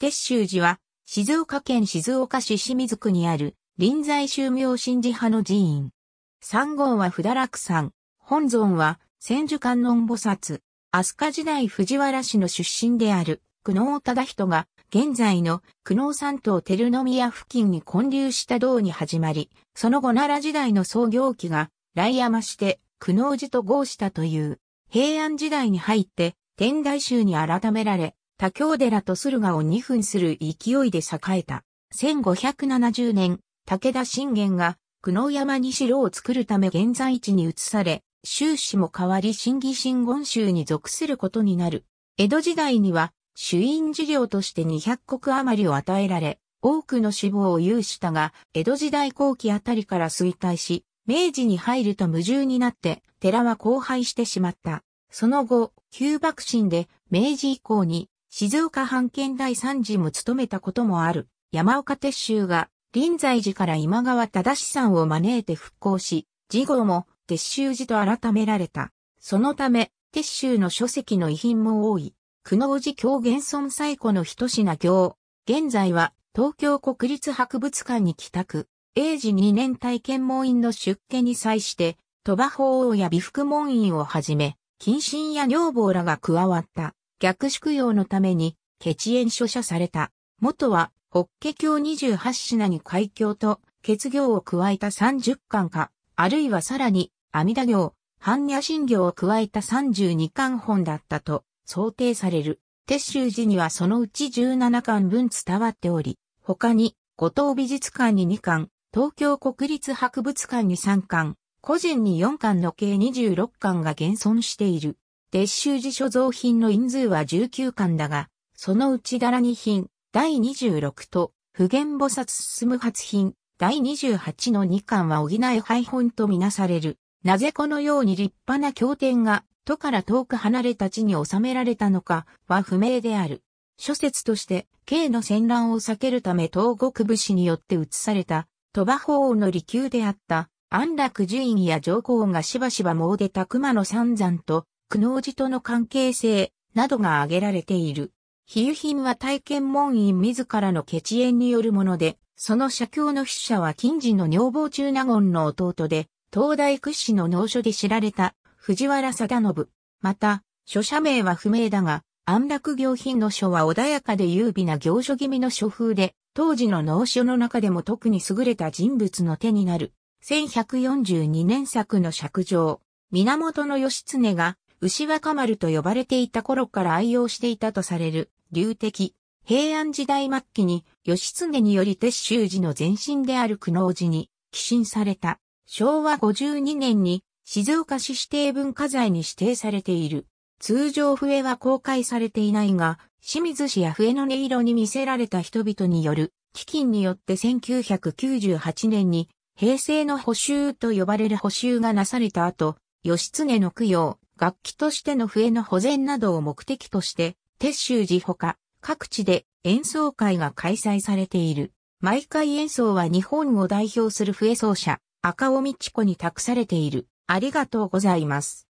鉄州寺は、静岡県静岡市清水区にある、臨済宗明神寺派の寺院。三号は札楽落山、本尊は千手観音菩薩、飛鳥時代藤原氏の出身である、久能忠人が、現在の久能山東照宮付近に建立した道に始まり、その後奈良時代の創業期が、来山して久能寺と合したという、平安時代に入って、天台宗に改められ、多京寺と駿河を二分する勢いで栄えた。1570年、武田信玄が久能山に城を作るため現在地に移され、終始も変わり新義新言宗に属することになる。江戸時代には、主因事業として200国余りを与えられ、多くの死亡を有したが、江戸時代後期あたりから衰退し、明治に入ると矛盾になって、寺は荒廃してしまった。その後、旧幕臣で明治以降に静岡藩県第三次も務めたこともある、山岡鉄舟が、臨済寺から今川忠さんを招いて復興し、次号も鉄舟寺と改められた。そのため、鉄舟の書籍の遺品も多い、久能寺狂現存最古の一品行。現在は、東京国立博物館に帰宅、英治2年体験門院の出家に際して、鳥羽法王や美福門院をはじめ、近親や女房らが加わった。逆宿用のために、決縁所社された。元は、法華経28品に海教と、血行を加えた30巻か、あるいはさらに、阿弥陀行、般若心行を加えた32巻本だったと、想定される。鉄州寺にはそのうち17巻分伝わっており、他に、五島美術館に2巻、東京国立博物館に3巻、個人に4巻の計26巻が現存している。列州寺所蔵品の印数は19巻だが、そのうちだら2品、第26と、普賢菩薩進む発品、第28の2巻は補え廃本とみなされる。なぜこのように立派な経典が、都から遠く離れた地に収められたのかは不明である。諸説として、刑の戦乱を避けるため東国武士によって移された、鳥羽法王の離宮であった、安楽寺院や上皇がしばしば猛でた熊野三山と、苦悩寺との関係性などが挙げられている。比喩品は体験門院自らの血縁によるもので、その写経の筆者は近似の女房中納言の弟で、東大屈指の農書で知られた藤原貞信。また、書写名は不明だが、安楽行品の書は穏やかで優美な行書気味の書風で、当時の農書の中でも特に優れた人物の手になる。1142年作の釈上。源義経が牛若丸と呼ばれていた頃から愛用していたとされる、流敵。平安時代末期に、義経により鉄州寺の前身である久能寺に、寄進された。昭和52年に、静岡市指定文化財に指定されている。通常笛は公開されていないが、清水市や笛の音色に見せられた人々による、基金によって1998年に、平成の補修と呼ばれる補修がなされた後、義経の供養、楽器としての笛の保全などを目的として、鉄州寺ほか、各地で演奏会が開催されている。毎回演奏は日本を代表する笛奏者、赤尾道子に託されている。ありがとうございます。